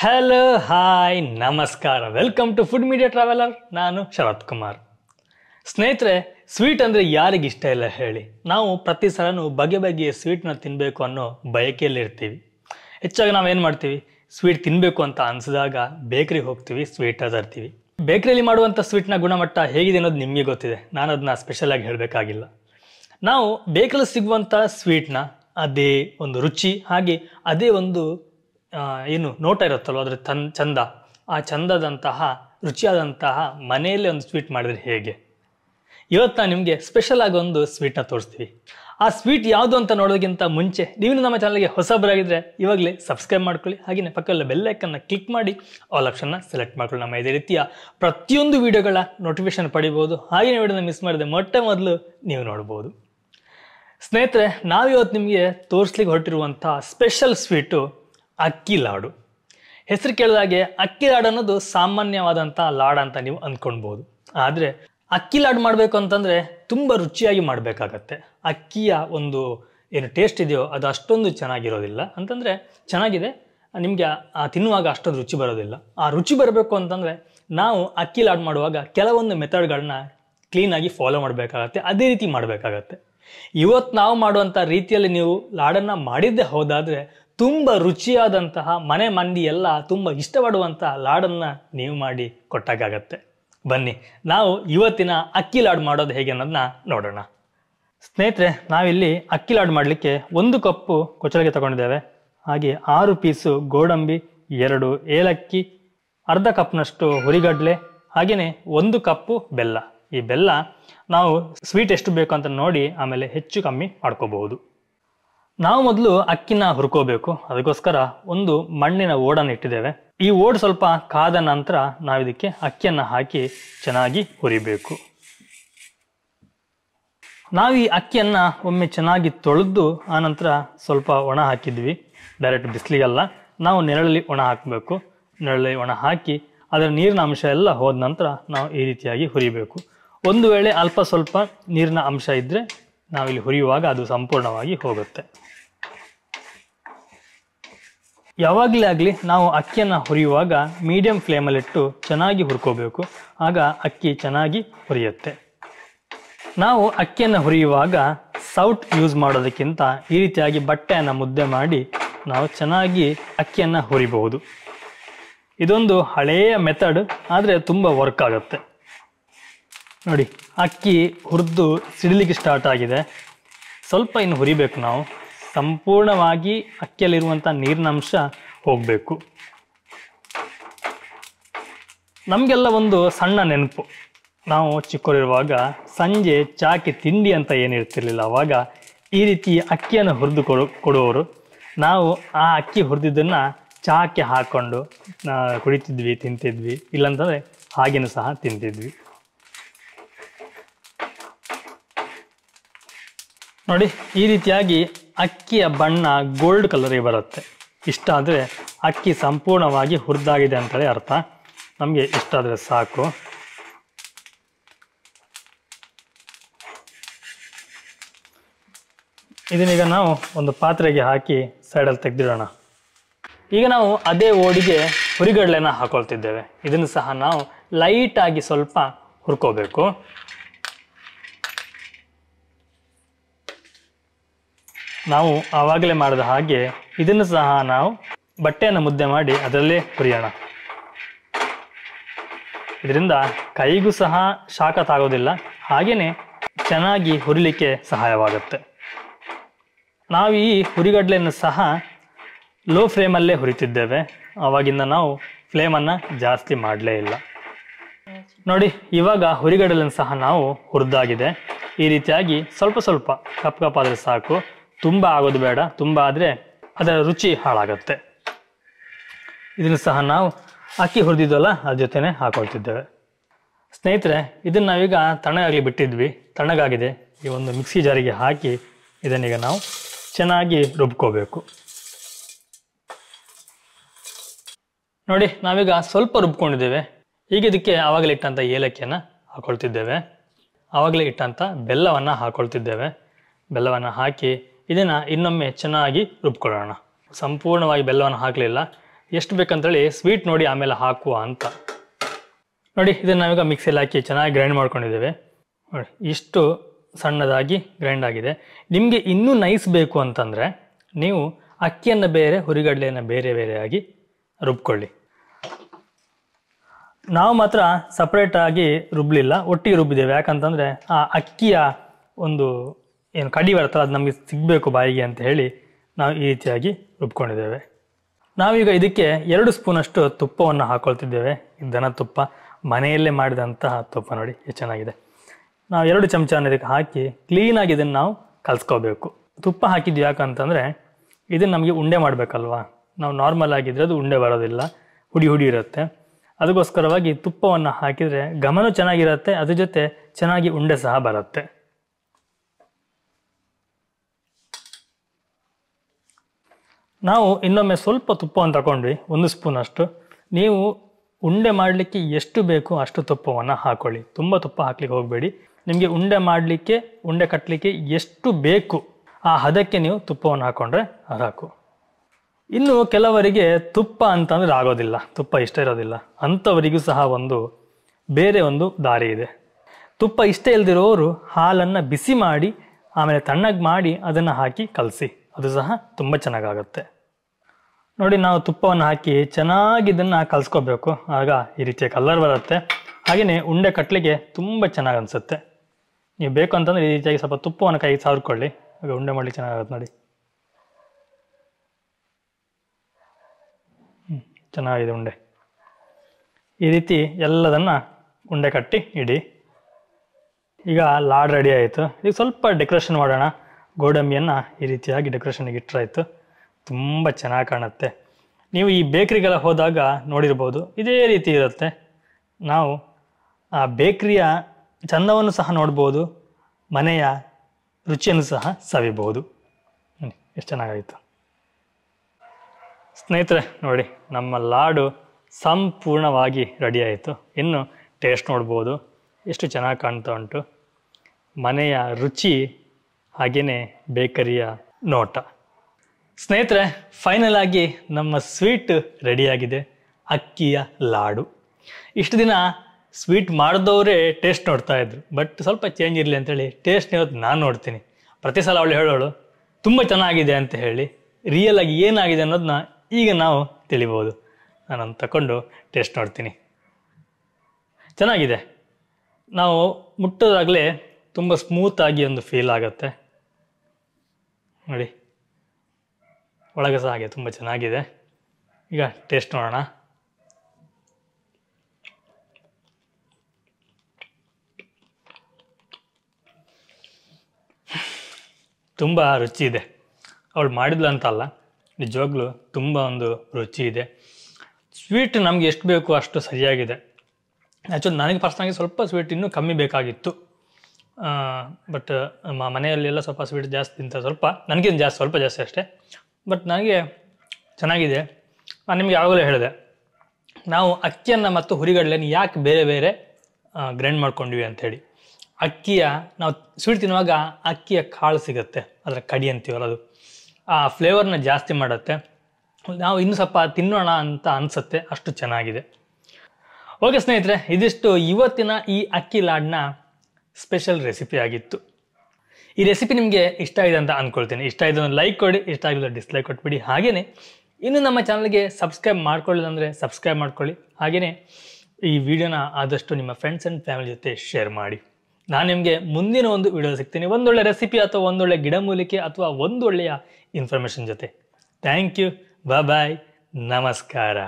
hello hi ನಮಸ್ಕಾರ welcome to food media traveller ನಾನು ಶರತ್ ಕುಮಾರ್ ಸ್ನೇಹಿತರೆ ಸ್ವೀಟ್ ಅಂದರೆ ಯಾರಿಗಿಷ್ಟ ಇಲ್ಲ ಹೇಳಿ ನಾವು ಪ್ರತಿ ಸಲನೂ ಬಗೆ ಬಗೆಯ ಸ್ವೀಟ್ನ ತಿನ್ನಬೇಕು ಅನ್ನೋ ಬಯಕೆಯಲ್ಲಿರ್ತೀವಿ ಹೆಚ್ಚಾಗಿ ನಾವು ಏನು ಮಾಡ್ತೀವಿ ಸ್ವೀಟ್ ತಿನ್ನಬೇಕು ಅಂತ ಅನಿಸಿದಾಗ ಬೇಕ್ರಿಗೆ ಹೋಗ್ತೀವಿ ಸ್ವೀಟ್ ತರ್ತೀವಿ ಬೇಕ್ರಿಯಲ್ಲಿ ಮಾಡುವಂಥ ಸ್ವೀಟ್ನ ಗುಣಮಟ್ಟ ಹೇಗಿದೆ ಅನ್ನೋದು ನಿಮಗೆ ಗೊತ್ತಿದೆ ನಾನು ಅದನ್ನ ಸ್ಪೆಷಲಾಗಿ ಹೇಳಬೇಕಾಗಿಲ್ಲ ನಾವು ಬೇಕಲ್ಲಿ ಸಿಗುವಂಥ ಸ್ವೀಟ್ನ ಅದೇ ಒಂದು ರುಚಿ ಹಾಗೆ ಅದೇ ಒಂದು ಏನು ನೋಟ ಇರುತ್ತಲ್ವ ಅದ್ರ ತನ್ ಚಂದ ಆ ಚಂದದಂತಹ ರುಚಿಯಾದಂತಹ ಮನೆಯಲ್ಲೇ ಒಂದು ಸ್ವೀಟ್ ಮಾಡಿದ್ರೆ ಹೇಗೆ ಇವತ್ತು ನಾನು ನಿಮಗೆ ಸ್ಪೆಷಲ್ ಆಗಿ ಒಂದು ಸ್ವೀಟ್ನ ತೋರಿಸ್ತೀವಿ ಆ ಸ್ವೀಟ್ ಯಾವುದು ಅಂತ ನೋಡೋದಕ್ಕಿಂತ ಮುಂಚೆ ನೀವು ನಮ್ಮ ಚಾನಲ್ಗೆ ಹೊಸಬರಾಗಿದ್ದರೆ ಇವಾಗಲೇ ಸಬ್ಸ್ಕ್ರೈಬ್ ಮಾಡ್ಕೊಳ್ಳಿ ಹಾಗೆಯೇ ಪಕ್ಕದಲ್ಲ ಬೆಲ್ಲೈಕನ್ನ ಕ್ಲಿಕ್ ಮಾಡಿ ಆಲ್ ಆಪ್ಷನ್ನ ಸೆಲೆಕ್ಟ್ ಮಾಡ್ಕೊಳ್ಳಿ ನಮ್ಮ ಇದೇ ರೀತಿಯ ಪ್ರತಿಯೊಂದು ವಿಡಿಯೋಗಳ ನೋಟಿಫಿಕೇಶನ್ ಪಡಿಬೋದು ಹಾಗೆಯೇ ವೀಡಿಯೋನ ಮಿಸ್ ಮಾಡಿದೆ ಮೊಟ್ಟೆ ಮೊದಲು ನೀವು ನೋಡ್ಬೋದು ಸ್ನೇಹಿತರೆ ನಾವಿವತ್ತು ನಿಮಗೆ ತೋರಿಸ್ಲಿಕ್ಕೆ ಹೊರಟಿರುವಂಥ ಸ್ಪೆಷಲ್ ಸ್ವೀಟು ಅಕ್ಕಿ ಲಾಡು ಹೆಸರು ಕೇಳಿದಾಗೆ ಅಕ್ಕಿ ಲಾಡು ಅನ್ನೋದು ಸಾಮಾನ್ಯವಾದಂಥ ಲಾಡ್ ಅಂತ ನೀವು ಅಂದ್ಕೊಳ್ಬೋದು ಆದರೆ ಅಕ್ಕಿ ಲಾಡು ಮಾಡಬೇಕು ಅಂತಂದರೆ ತುಂಬ ರುಚಿಯಾಗಿ ಮಾಡಬೇಕಾಗತ್ತೆ ಅಕ್ಕಿಯ ಒಂದು ಏನು ಟೇಸ್ಟ್ ಇದೆಯೋ ಅದು ಅಷ್ಟೊಂದು ಚೆನ್ನಾಗಿರೋದಿಲ್ಲ ಅಂತಂದರೆ ಚೆನ್ನಾಗಿದೆ ನಿಮಗೆ ತಿನ್ನುವಾಗ ಅಷ್ಟೊಂದು ರುಚಿ ಬರೋದಿಲ್ಲ ಆ ರುಚಿ ಬರಬೇಕು ಅಂತಂದರೆ ನಾವು ಅಕ್ಕಿ ಲಾಡ್ ಮಾಡುವಾಗ ಕೆಲವೊಂದು ಮೆಥಡ್ಗಳನ್ನ ಕ್ಲೀನಾಗಿ ಫಾಲೋ ಮಾಡಬೇಕಾಗತ್ತೆ ಅದೇ ರೀತಿ ಮಾಡಬೇಕಾಗತ್ತೆ ಇವತ್ತು ನಾವು ಮಾಡುವಂಥ ರೀತಿಯಲ್ಲಿ ನೀವು ಲಾಡನ್ನು ಮಾಡಿದ್ದೇ ಹೋದಾದರೆ ತುಂಬ ರುಚಿಯಾದಂತಹ ಮನೆ ಮಂದಿ ಎಲ್ಲ ತುಂಬ ಇಷ್ಟಪಡುವಂತಹ ಲಾಡನ್ನು ನೀವು ಮಾಡಿ ಕೊಟ್ಟಾಗತ್ತೆ ಬನ್ನಿ ನಾವು ಇವತ್ತಿನ ಅಕ್ಕಿ ಲಾಡ್ ಮಾಡೋದು ಹೇಗೆ ಅನ್ನೋದನ್ನ ನೋಡೋಣ ಸ್ನೇಹಿತರೆ ನಾವಿಲ್ಲಿ ಅಕ್ಕಿ ಲಾಡ್ ಮಾಡಲಿಕ್ಕೆ ಒಂದು ಕಪ್ಪು ಕೊಚ್ಚಲಿಗೆ ತಗೊಂಡಿದ್ದೇವೆ ಹಾಗೆ ಆರು ಪೀಸು ಗೋಡಂಬಿ ಎರಡು ಏಲಕ್ಕಿ ಅರ್ಧ ಕಪ್ನಷ್ಟು ಹುರಿಗಡ್ಲೆ ಹಾಗೆಯೇ ಒಂದು ಕಪ್ಪು ಬೆಲ್ಲ ಈ ಬೆಲ್ಲ ನಾವು ಸ್ವೀಟ್ ಎಷ್ಟು ಬೇಕು ಅಂತ ನೋಡಿ ಆಮೇಲೆ ಹೆಚ್ಚು ಕಮ್ಮಿ ಮಾಡ್ಕೋಬಹುದು ನಾವು ಮೊದಲು ಅಕ್ಕಿನ ಹುರ್ಕೋಬೇಕು ಅದಕ್ಕೋಸ್ಕರ ಒಂದು ಮಣ್ಣಿನ ಓಡನ್ನು ಇಟ್ಟಿದ್ದೇವೆ ಈ ಓಡ್ ಸ್ವಲ್ಪ ಕಾದ ನಂತರ ನಾವಿದಕ್ಕೆ ಅಕ್ಕಿಯನ್ನು ಹಾಕಿ ಚೆನ್ನಾಗಿ ಹುರಿಬೇಕು ನಾವು ಈ ಅಕ್ಕಿಯನ್ನು ಒಮ್ಮೆ ಚೆನ್ನಾಗಿ ತೊಳೆದು ಆನಂತರ ಸ್ವಲ್ಪ ಒಣ ಹಾಕಿದ್ವಿ ಡೈರೆಕ್ಟ್ ಬಿಸಿಲಿಗೆಲ್ಲ ನಾವು ನೆರಳಲ್ಲಿ ಒಣ ಹಾಕಬೇಕು ನೆರಳಲ್ಲಿ ಒಣ ಹಾಕಿ ಅದರ ನೀರಿನ ಅಂಶ ಎಲ್ಲ ಹೋದ ನಂತರ ನಾವು ಈ ರೀತಿಯಾಗಿ ಹುರಿಬೇಕು ಒಂದು ವೇಳೆ ಅಲ್ಪ ಸ್ವಲ್ಪ ನೀರಿನ ಅಂಶ ಇದ್ದರೆ ನಾವಿಲ್ಲಿ ಹುರಿಯುವಾಗ ಅದು ಸಂಪೂರ್ಣವಾಗಿ ಹೋಗುತ್ತೆ ಯಾವಾಗಲೇ ಆಗಲಿ ನಾವು ಅಕ್ಕಿಯನ್ನು ಹುರಿಯುವಾಗ ಮೀಡಿಯಂ ಫ್ಲೇಮಲ್ಲಿಟ್ಟು ಚೆನ್ನಾಗಿ ಹುರ್ಕೋಬೇಕು ಆಗ ಅಕ್ಕಿ ಚೆನ್ನಾಗಿ ಹುರಿಯುತ್ತೆ ನಾವು ಅಕ್ಕಿಯನ್ನು ಹುರಿಯುವಾಗ ಸೌಟ್ ಯೂಸ್ ಮಾಡೋದಕ್ಕಿಂತ ಈ ರೀತಿಯಾಗಿ ಬಟ್ಟೆಯನ್ನು ಮುದ್ದೆ ಮಾಡಿ ನಾವು ಚೆನ್ನಾಗಿ ಅಕ್ಕಿಯನ್ನು ಹುರಿಬಹುದು ಇದೊಂದು ಹಳೆಯ ಮೆಥಡ್ ಆದರೆ ತುಂಬ ವರ್ಕ್ ಆಗುತ್ತೆ ನೋಡಿ ಅಕ್ಕಿ ಹುರಿದು ಸಿಡಿಲಿಕ್ಕೆ ಸ್ಟಾರ್ಟ್ ಆಗಿದೆ ಸ್ವಲ್ಪ ಇನ್ನು ಹುರಿಬೇಕು ನಾವು ಸಂಪೂರ್ಣವಾಗಿ ಅಕ್ಕಿಯಲ್ಲಿರುವಂಥ ನೀರಿನ ಅಂಶ ಹೋಗಬೇಕು ನಮಗೆಲ್ಲ ಒಂದು ಸಣ್ಣ ನೆನಪು ನಾವು ಚಿಕ್ಕವರಿರುವಾಗ ಸಂಜೆ ಚಾಕಿ ತಿಂಡಿ ಅಂತ ಏನಿರ್ತಿರ್ಲಿಲ್ಲ ಅವಾಗ ಈ ರೀತಿ ಅಕ್ಕಿಯನ್ನು ಹುರಿದು ಕೊಡುವವರು ನಾವು ಆ ಅಕ್ಕಿ ಹುರಿದಿದ್ದನ್ನು ಚಹಾಕ್ಕೆ ಹಾಕ್ಕೊಂಡು ಕುಡಿತಿದ್ವಿ ತಿಂತಿದ್ವಿ ಇಲ್ಲಂತಂದರೆ ಹಾಗೇನು ಸಹ ತಿಂತಿದ್ವಿ ನೋಡಿ ಈ ರೀತಿಯಾಗಿ ಅಕ್ಕಿಯ ಬಣ್ಣ ಗೋಲ್ಡ್ ಕಲರಿಗೆ ಬರುತ್ತೆ ಇಷ್ಟ ಆದರೆ ಅಕ್ಕಿ ಸಂಪೂರ್ಣವಾಗಿ ಹುರಿದಾಗಿದೆ ಅಂತೇಳಿ ಅರ್ಥ ನಮಗೆ ಇಷ್ಟ ಆದರೆ ಸಾಕು ಇದನ್ನೀಗ ನಾವು ಒಂದು ಪಾತ್ರೆಗೆ ಹಾಕಿ ಸೈಡಲ್ಲಿ ತೆಗೆದಿಡೋಣ ಈಗ ನಾವು ಅದೇ ಓಡಿಗೆ ಹುರಿಗಡಲೆನ ಹಾಕೊಳ್ತಿದ್ದೇವೆ ಇದನ್ನು ಸಹ ನಾವು ಲೈಟಾಗಿ ಸ್ವಲ್ಪ ಹುರ್ಕೋಬೇಕು ನಾವು ಆವಾಗಲೇ ಮಾಡಿದ ಹಾಗೆ ಇದನ್ನು ಸಹ ನಾವು ಬಟ್ಟೆಯನ್ನು ಮುದ್ದೆ ಮಾಡಿ ಅದರಲ್ಲೇ ಹುರಿಯೋಣ ಇದರಿಂದ ಕೈಗೂ ಸಹ ಶಾಖ ತಾಗೋದಿಲ್ಲ ಹಾಗೆಯೇ ಚೆನ್ನಾಗಿ ಹುರಿಲಿಕ್ಕೆ ಸಹಾಯವಾಗುತ್ತೆ ನಾವು ಈ ಹುರಿಗಡ್ಲೆಯನ್ನು ಸಹ ಲೋ ಫ್ಲೇಮಲ್ಲೇ ಹುರಿತಿದ್ದೇವೆ ಆವಾಗಿಂದ ನಾವು ಫ್ಲೇಮನ್ನು ಜಾಸ್ತಿ ಮಾಡಲೇ ಇಲ್ಲ ನೋಡಿ ಇವಾಗ ಹುರಿಗಡಲನ್ನು ಸಹ ನಾವು ಹುರಿದಾಗಿದೆ ಈ ರೀತಿಯಾಗಿ ಸ್ವಲ್ಪ ಸ್ವಲ್ಪ ಕಪ್ ಕಪ್ ಸಾಕು ತುಂಬ ಆಗೋದು ಬೇಡ ತುಂಬ ಆದರೆ ಅದರ ರುಚಿ ಹಾಳಾಗುತ್ತೆ ಇದನ್ನು ಸಹ ನಾವು ಅಕ್ಕಿ ಹುರಿದಿದ್ದಲ್ಲ ಅದ್ರ ಜೊತೆನೆ ಹಾಕೊಳ್ತಿದ್ದೇವೆ ಸ್ನೇಹಿತರೆ ಇದನ್ನು ನಾವೀಗ ತಣ್ಣಗಾಗಲಿ ಬಿಟ್ಟಿದ್ವಿ ತಣ್ಣಗಾಗಿದೆ ಈ ಒಂದು ಮಿಕ್ಸಿ ಜಾರಿಗೆ ಹಾಕಿ ಇದನ್ನೀಗ ನಾವು ಚೆನ್ನಾಗಿ ರುಬ್ಕೋಬೇಕು ನೋಡಿ ನಾವೀಗ ಸ್ವಲ್ಪ ರುಬ್ಕೊಂಡಿದ್ದೇವೆ ಈಗ ಇದಕ್ಕೆ ಆವಾಗಲೇ ಇಟ್ಟಂಥ ಏಲಕ್ಕಿಯನ್ನು ಹಾಕೊಳ್ತಿದ್ದೇವೆ ಆವಾಗಲೇ ಇಟ್ಟಂಥ ಬೆಲ್ಲವನ್ನು ಹಾಕೊಳ್ತಿದ್ದೇವೆ ಬೆಲ್ಲವನ್ನು ಹಾಕಿ ಇದನ್ನು ಇನ್ನೊಮ್ಮೆ ಚೆನ್ನಾಗಿ ರುಬ್ಕೊಳ್ಳೋಣ ಸಂಪೂರ್ಣವಾಗಿ ಬೆಲ್ಲವನ್ನು ಹಾಕಲಿಲ್ಲ ಎಷ್ಟು ಬೇಕಂತೇಳಿ ಸ್ವೀಟ್ ನೋಡಿ ಆಮೇಲೆ ಹಾಕುವ ಅಂತ ನೋಡಿ ಇದನ್ನು ನಾವೀಗ ಮಿಕ್ಸಿಯಲ್ಲಿ ಹಾಕಿ ಚೆನ್ನಾಗಿ ಗ್ರೈಂಡ್ ಮಾಡ್ಕೊಂಡಿದ್ದೇವೆ ನೋಡಿ ಇಷ್ಟು ಸಣ್ಣದಾಗಿ ಗ್ರೈಂಡ್ ಆಗಿದೆ ನಿಮಗೆ ಇನ್ನೂ ನೈಸ್ ಬೇಕು ಅಂತಂದರೆ ನೀವು ಅಕ್ಕಿಯನ್ನು ಬೇರೆ ಹುರಿಗಡಲೆಯನ್ನು ಬೇರೆ ಬೇರೆಯಾಗಿ ರುಬ್ಕೊಳ್ಳಿ ನಾವು ಮಾತ್ರ ಸಪ್ರೇಟಾಗಿ ರುಬ್ಬಲಿಲ್ಲ ಒಟ್ಟಿಗೆ ರುಬ್ಬಿದ್ದೇವೆ ಯಾಕಂತಂದರೆ ಆ ಅಕ್ಕಿಯ ಒಂದು ಏನು ಕಡಿ ಬರ್ತಾರೆ ಅದು ನಮಗೆ ಸಿಗಬೇಕು ಬಾಯಿಗೆ ಅಂತ ಹೇಳಿ ನಾವು ಈ ರೀತಿಯಾಗಿ ರುಬ್ಕೊಂಡಿದ್ದೇವೆ ನಾವೀಗ ಇದಕ್ಕೆ ಎರಡು ಸ್ಪೂನಷ್ಟು ತುಪ್ಪವನ್ನು ಹಾಕೊಳ್ತಿದ್ದೇವೆ ದನ ತುಪ್ಪ ಮನೆಯಲ್ಲೇ ಮಾಡಿದಂತಹ ತುಪ್ಪ ನೋಡಿ ಎಷ್ಟು ಚೆನ್ನಾಗಿದೆ ನಾವು ಎರಡು ಚಮಚ ಇದಕ್ಕೆ ಹಾಕಿ ಕ್ಲೀನಾಗಿ ಇದನ್ನು ನಾವು ಕಲಸ್ಕೋಬೇಕು ತುಪ್ಪ ಹಾಕಿದ್ದು ಯಾಕಂತಂದರೆ ಇದನ್ನು ನಮಗೆ ಉಂಡೆ ಮಾಡಬೇಕಲ್ವಾ ನಾವು ನಾರ್ಮಲ್ ಆಗಿದ್ದರೆ ಅದು ಉಂಡೆ ಬರೋದಿಲ್ಲ ಹುಡಿ ಹುಡಿ ಇರುತ್ತೆ ಅದಕ್ಕೋಸ್ಕರವಾಗಿ ತುಪ್ಪವನ್ನು ಹಾಕಿದರೆ ಗಮನ ಚೆನ್ನಾಗಿರುತ್ತೆ ಅದ್ರ ಜೊತೆ ಚೆನ್ನಾಗಿ ಉಂಡೆ ಸಹ ಬರುತ್ತೆ ನಾವು ಇನ್ನೊಮ್ಮೆ ಸ್ವಲ್ಪ ತುಪ್ಪವನ್ನು ತಗೊಂಡ್ವಿ ಒಂದು ಸ್ಪೂನ್ ಅಷ್ಟು ನೀವು ಉಂಡೆ ಮಾಡಲಿಕ್ಕೆ ಎಷ್ಟು ಬೇಕು ಅಷ್ಟು ತುಪ್ಪವನ್ನು ಹಾಕೊಳ್ಳಿ ತುಂಬ ತುಪ್ಪ ಹಾಕ್ಲಿಕ್ಕೆ ಹೋಗಬೇಡಿ ನಿಮಗೆ ಉಂಡೆ ಮಾಡಲಿಕ್ಕೆ ಉಂಡೆ ಕಟ್ಟಲಿಕ್ಕೆ ಎಷ್ಟು ಬೇಕು ಆ ಹದಕ್ಕೆ ನೀವು ತುಪ್ಪವನ್ನು ಹಾಕೊಂಡ್ರೆ ಹಾಕು ಇನ್ನು ಕೆಲವರಿಗೆ ತುಪ್ಪ ಅಂತಂದರೆ ಆಗೋದಿಲ್ಲ ತುಪ್ಪ ಇಷ್ಟ ಇರೋದಿಲ್ಲ ಅಂಥವರಿಗೂ ಸಹ ಒಂದು ಬೇರೆ ಒಂದು ದಾರಿ ಇದೆ ತುಪ್ಪ ಇಷ್ಟ ಇಲ್ಲದಿರೋರು ಹಾಲನ್ನು ಬಿಸಿ ಮಾಡಿ ಆಮೇಲೆ ತಣ್ಣಗೆ ಮಾಡಿ ಅದನ್ನು ಹಾಕಿ ಕಲಸಿ ಅದು ಸಹ ತುಂಬ ಚೆನ್ನಾಗಾಗುತ್ತೆ ನೋಡಿ ನಾವು ತುಪ್ಪವನ್ನು ಹಾಕಿ ಚೆನ್ನಾಗಿ ಇದನ್ನು ಕಲಿಸ್ಕೋಬೇಕು ಆಗ ಈ ರೀತಿಯ ಕಲರ್ ಬರುತ್ತೆ ಹಾಗೆಯೇ ಉಂಡೆ ಕಟ್ಟಲಿಕ್ಕೆ ತುಂಬ ಚೆನ್ನಾಗಿ ಅನಿಸುತ್ತೆ ನೀವು ಬೇಕು ಅಂತಂದರೆ ಈ ರೀತಿಯಾಗಿ ಸ್ವಲ್ಪ ತುಪ್ಪವನ್ನು ಕೈ ಸಾವಿರ್ಕೊಳ್ಳಿ ಆಗ ಉಂಡೆ ಮಾಡಲಿ ಚೆನ್ನಾಗುತ್ತೆ ನೋಡಿ ಹ್ಞೂ ಚೆನ್ನಾಗಿದೆ ಉಂಡೆ ಈ ರೀತಿ ಎಲ್ಲದನ್ನು ಉಂಡೆ ಕಟ್ಟಿ ಇಡಿ ಈಗ ಲಾಡ್ ರೆಡಿ ಆಯಿತು ಈಗ ಸ್ವಲ್ಪ ಡೆಕೋರೇಷನ್ ಮಾಡೋಣ ಗೋಡಂಬಿಯನ್ನು ಈ ರೀತಿಯಾಗಿ ಡೆಕೋರೇಷನ್ಗೆ ಇಟ್ಟರಾಯಿತು ತುಂಬ ಚೆನ್ನಾಗಿ ಕಾಣುತ್ತೆ ನೀವು ಈ ಬೇಕ್ರಿಗೆಲ್ಲ ಹೋದಾಗ ನೋಡಿರ್ಬೋದು ಇದೇ ರೀತಿ ಇರುತ್ತೆ ನಾವು ಆ ಬೇಕ್ರಿಯ ಚಂದವನ್ನು ಸಹ ನೋಡ್ಬೋದು ಮನೆಯ ರುಚಿಯನ್ನು ಸಹ ಸವಿಬೋದು ಎಷ್ಟು ಚೆನ್ನಾಗಾಯಿತು ಸ್ನೇಹಿತರೆ ನೋಡಿ ನಮ್ಮ ಲಾಡು ಸಂಪೂರ್ಣವಾಗಿ ರೆಡಿಯಾಯಿತು ಇನ್ನು ಟೇಸ್ಟ್ ನೋಡ್ಬೋದು ಎಷ್ಟು ಚೆನ್ನಾಗಿ ಕಾಣ್ತಾ ಉಂಟು ಮನೆಯ ರುಚಿ ಹಾಗೆಯೇ ಬೇಕರಿಯ ನೋಟ ಸ್ನೇಹಿತರೆ ಫೈನಲ್ ಆಗಿ ನಮ್ಮ ಸ್ವೀಟ್ ರೆಡಿಯಾಗಿದೆ ಅಕ್ಕಿಯ ಲಾಡು ಇಷ್ಟು ದಿನ ಸ್ವೀಟ್ ಮಾಡಿದವರೇ ಟೇಸ್ಟ್ ನೋಡ್ತಾ ಇದ್ರು ಬಟ್ ಸ್ವಲ್ಪ ಚೇಂಜ್ ಇರಲಿ ಅಂತೇಳಿ ಟೇಸ್ಟ್ ಇರೋದು ನಾನು ನೋಡ್ತೀನಿ ಪ್ರತಿ ಸಲ ಅವಳು ಹೇಳೋಳು ತುಂಬ ಚೆನ್ನಾಗಿದೆ ಅಂತ ಹೇಳಿ ರಿಯಲ್ ಆಗಿ ಏನಾಗಿದೆ ಅನ್ನೋದನ್ನ ಈಗ ನಾವು ತಿಳಿಬೋದು ನಾನು ತಗೊಂಡು ಟೇಸ್ಟ್ ನೋಡ್ತೀನಿ ಚೆನ್ನಾಗಿದೆ ನಾವು ಮುಟ್ಟೋದಾಗಲೇ ತುಂಬ ಸ್ಮೂತಾಗಿ ಒಂದು ಫೀಲ್ ಆಗುತ್ತೆ ನೋಡಿ ಒಳಗೆ ಸಹ ಹಾಗೆ ತುಂಬ ಚೆನ್ನಾಗಿದೆ ಈಗ ಟೇಸ್ಟ್ ನೋಡೋಣ ತುಂಬ ರುಚಿ ಇದೆ ಅವಳು ಮಾಡಿದ್ಲು ಅಂತ ಅಲ್ಲ ನಿಜವಾಗ್ಲೂ ತುಂಬ ಒಂದು ರುಚಿ ಇದೆ ಸ್ವೀಟ್ ನಮ್ಗೆ ಎಷ್ಟು ಬೇಕು ಅಷ್ಟು ಸರಿಯಾಗಿದೆ ಆ್ಯಕ್ಚುಲಿ ನನಗೆ ಪರ್ಸ್ನಾಗಿ ಸ್ವಲ್ಪ ಸ್ವೀಟ್ ಇನ್ನೂ ಕಮ್ಮಿ ಬೇಕಾಗಿತ್ತು ಬಟ್ ಮನೆಯಲ್ಲೆಲ್ಲ ಸ್ವಲ್ಪ ಸ್ವೀಟ್ ಜಾಸ್ತಿ ತಿಂತ ಸ್ವಲ್ಪ ನನಗಿಂತ ಜಾಸ್ತಿ ಸ್ವಲ್ಪ ಜಾಸ್ತಿ ಅಷ್ಟೇ ಬಟ್ ನನಗೆ ಚೆನ್ನಾಗಿದೆ ನಾನು ನಿಮಗೆ ಯಾವಾಗಲೂ ಹೇಳಿದೆ ನಾವು ಅಕ್ಕಿಯನ್ನು ಮತ್ತು ಹುರಿಗಡಲೆಯನ್ನು ಯಾಕೆ ಬೇರೆ ಬೇರೆ ಗ್ರೈಂಡ್ ಮಾಡ್ಕೊಂಡ್ವಿ ಅಂಥೇಳಿ ಅಕ್ಕಿಯ ನಾವು ಸ್ವೀಟ್ ತಿನ್ನುವಾಗ ಅಕ್ಕಿಯ ಕಾಳು ಸಿಗುತ್ತೆ ಅದರ ಕಡಿ ಅಂತೀವಲ್ಲ ಅದು ಆ ಫ್ಲೇವರ್ನ ಜಾಸ್ತಿ ಮಾಡುತ್ತೆ ನಾವು ಇನ್ನೂ ಸ್ವಲ್ಪ ತಿನ್ನೋಣ ಅಂತ ಅನಿಸುತ್ತೆ ಅಷ್ಟು ಚೆನ್ನಾಗಿದೆ ಓಕೆ ಸ್ನೇಹಿತರೆ ಇದಿಷ್ಟು ಇವತ್ತಿನ ಈ ಅಕ್ಕಿ ಲಾಡನ್ನ ಸ್ಪೆಷಲ್ ರೆಸಿಪಿ ಆಗಿತ್ತು ಈ ರೆಸಿಪಿ ನಿಮಗೆ ಇಷ್ಟ ಆಗಿದೆ ಅಂತ ಅಂದ್ಕೊಳ್ತೀನಿ ಇಷ್ಟ ಆಗಿದೆ ಲೈಕ್ ಕೊಡಿ ಇಷ್ಟ ಆಗಿಲ್ಲ ಡಿಸ್ಲೈಕ್ ಕೊಟ್ಬಿಡಿ ಹಾಗೆಯೇ ಇನ್ನು ನಮ್ಮ ಚಾನಲ್ಗೆ ಸಬ್ಸ್ಕ್ರೈಬ್ ಮಾಡ್ಕೊಳ್ಳಿಲ್ಲ ಅಂದರೆ ಸಬ್ಸ್ಕ್ರೈಬ್ ಮಾಡ್ಕೊಳ್ಳಿ ಹಾಗೆಯೇ ಈ ವಿಡಿಯೋನ ಆದಷ್ಟು ನಿಮ್ಮ ಫ್ರೆಂಡ್ಸ್ ಆ್ಯಂಡ್ ಫ್ಯಾಮಿಲಿ ಜೊತೆ ಶೇರ್ ಮಾಡಿ ನಾನು ನಿಮಗೆ ಮುಂದಿನ ಒಂದು ವಿಡಿಯೋ ಸಿಗ್ತೀನಿ ಒಂದೊಳ್ಳೆ ರೆಸಿಪಿ ಅಥವಾ ಒಂದೊಳ್ಳೆ ಗಿಡಮೂಲಿಕೆ ಅಥವಾ ಒಂದೊಳ್ಳೆಯ ಇನ್ಫಾರ್ಮೇಷನ್ ಜೊತೆ ಥ್ಯಾಂಕ್ ಯು ಬಾಯ್ ನಮಸ್ಕಾರ